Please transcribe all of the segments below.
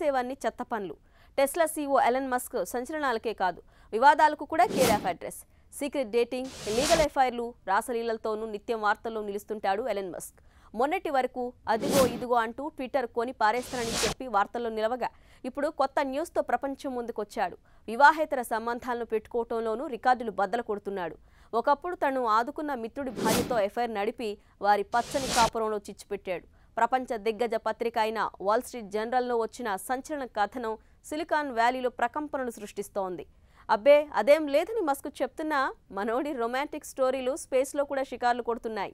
సేవన్ని చెత్త పనులు Tesla CEO Elon Musk సంచలనాలకే కాదు వివాదాలకు కూడా ఆఫ్ అడ్రస్ సీక్రెట్ డేటింగ్ లీగల్ ఎఫ్ఐఆర్లు రాసలీలతోనూ నిత్యం వార్తల్లో నిలుస్తుంటాడు ఎలన్ మస్క్ మొన్నటి వరకు అదిగో ఇదిగో అంటూ ట్విట్టర్ కొని పారేస్తానని చెప్పి వార్తల్లో నిలవగా ఇప్పుడు కొత్త న్యూస్తో ప్రపంచం ముందుకొచ్చాడు వివాహేతర సంబంధాలను పెట్టుకోవటంలోనూ రికార్డులు బద్దలు కొడుతున్నాడు ఒకప్పుడు తను ఆదుకున్న మిత్రుడి భార్యతో ఎఫ్ఐఆర్ నడిపి వారి పచ్చని కాపురంలో చిచ్చిపెట్టాడు ప్రపంచ దిగ్గజ పత్రిక అయిన వాల్ స్ట్రీట్ జనరల్లో వచ్చిన సంచలన కథనం సిలికాన్ వ్యాలీలో ప్రకంపనలు సృష్టిస్తోంది అబ్బే అదేం లేదని మస్క్ చెప్తున్నా మనోడి రొమాంటిక్ స్టోరీలు స్పేస్లో కూడా షికార్లు కొడుతున్నాయి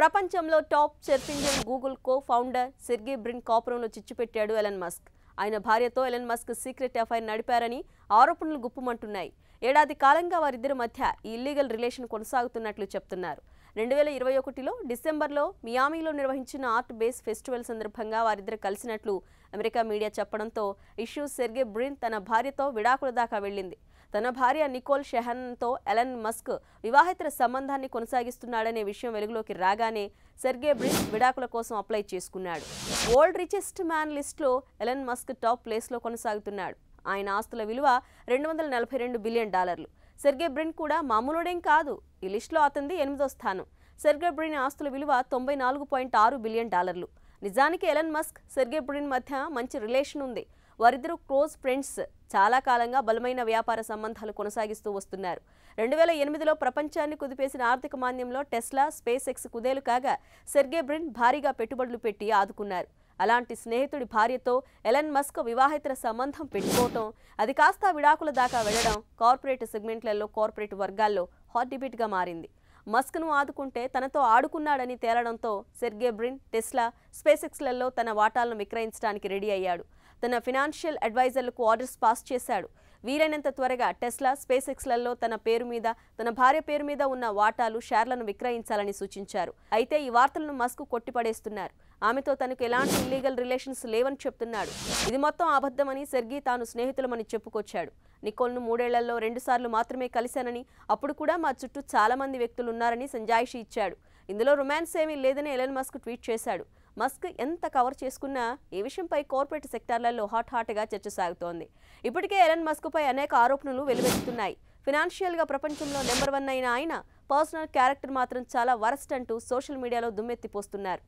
ప్రపంచంలో top search engine Google co founder Sergey Brin కాపురంలో చిచ్చుపెట్టాడు ఎలన్ మస్క్ ఆయన భార్యతో ఎలన్ మస్క్ సీక్రెట్ ఎఫ్ఐఆర్ నడిపారని ఆరోపణలు గుప్పమంటున్నాయి ఏడాది కాలంగా వారిద్దరి మధ్య ఈ ఇల్లీగల్ రిలేషన్ కొనసాగుతున్నట్లు చెప్తున్నారు రెండు వేల ఇరవై ఒకటిలో డిసెంబర్లో మియామిలో నిర్వహించిన ఆర్ట్ బేస్ ఫెస్టివల్ సందర్భంగా వారిద్దరు కలిసినట్లు అమెరికా మీడియా చెప్పడంతో ఇష్యూ సెర్గే బ్రిన్ తన భార్యతో విడాకుల దాకా వెళ్ళింది తన భార్య నికోల్ షెహన్తో ఎలన్ మస్క్ వివాహేతర సంబంధాన్ని కొనసాగిస్తున్నాడనే విషయం వెలుగులోకి రాగానే సెర్గే బ్రిన్ విడాకుల కోసం అప్లై చేసుకున్నాడు వరల్డ్ రిచెస్ట్ మ్యాన్ లిస్ట్లో ఎలన్ మస్క్ టాప్ ప్లేస్లో కొనసాగుతున్నాడు ఆయన ఆస్తుల విలువ రెండు వందల నలభై రెండు బిలియన్ డాలర్లు సెర్గే బ్రిన్ కూడా మామూలుడేం కాదు ఈ లిస్టులో అతనిది ఎనిమిదో స్థానం సెర్గే బ్రిన్ ఆస్తుల విలువ తొంభై నాలుగు పాయింట్ ఆరు బిలియన్ డాలర్లు నిజానికి ఎలన్ మస్క్ సెర్గే బ్రిన్ మధ్య మంచి రిలేషన్ ఉంది వారిద్దరూ క్లోజ్ ఫ్రెండ్స్ చాలా కాలంగా బలమైన వ్యాపార సంబంధాలు కొనసాగిస్తూ వస్తున్నారు రెండు వేల ఎనిమిదిలో ప్రపంచాన్ని కుదిపేసిన ఆర్థిక మాంద్యంలో టెస్లా స్పేస్ ఎక్స్ కుదేలు కాగా సెర్గే బ్రిన్ భారీగా పెట్టుబడులు పెట్టి ఆదుకున్నారు అలాంటి స్నేహితుడి భార్యతో ఎలన్ మస్క్ వివాహేతర సంబంధం పెట్టుకోవటం అది కాస్త విడాకుల దాకా వెళ్లడం కార్పొరేట్ సెగ్మెంట్లలో కార్పొరేట్ వర్గాల్లో హాట్ డిబేట్గా మారింది మస్క్ను ఆదుకుంటే తనతో ఆడుకున్నాడని తేలడంతో సెర్గే బ్రిన్ టెస్లా స్పేసెక్స్లలో తన వాటాలను విక్రయించడానికి రెడీ అయ్యాడు తన ఫినాన్షియల్ అడ్వైజర్లకు ఆర్డర్స్ పాస్ చేశాడు వీలైనంత త్వరగా టెస్లా స్పేస్ ఎక్స్లలో తన పేరు మీద తన భార్య పేరు మీద ఉన్న వాటాలు షేర్లను విక్రయించాలని సూచించారు అయితే ఈ వార్తలను మస్కు కొట్టిపడేస్తున్నారు ఆమెతో తనకు ఎలాంటి ఇల్లీగల్ రిలేషన్స్ లేవని చెప్తున్నాడు ఇది మొత్తం అబద్ధమని సెర్గీ తాను స్నేహితులమని చెప్పుకొచ్చాడు నికోల్ను మూడేళ్లలో రెండుసార్లు మాత్రమే కలిశానని అప్పుడు కూడా మా చుట్టూ చాలామంది వ్యక్తులు ఉన్నారని సంజాయిషి ఇచ్చాడు ఇందులో రొమాన్స్ ఏమీ లేదని ఎలన్ మస్క్ ట్వీట్ చేశాడు మస్క్ ఎంత కవర్ చేసుకున్నా ఈ విషయంపై కార్పొరేట్ సెక్టార్లలో హాట్ హాట్గా చర్చ సాగుతోంది ఇప్పటికే ఎలన్ మస్క్పై అనేక ఆరోపణలు వెలువెత్తుతున్నాయి ఫినాన్షియల్గా ప్రపంచంలో నెంబర్ వన్ అయిన ఆయన పర్సనల్ క్యారెక్టర్ మాత్రం చాలా వరస్ట్ అంటూ సోషల్ మీడియాలో దుమ్మెత్తిపోస్తున్నారు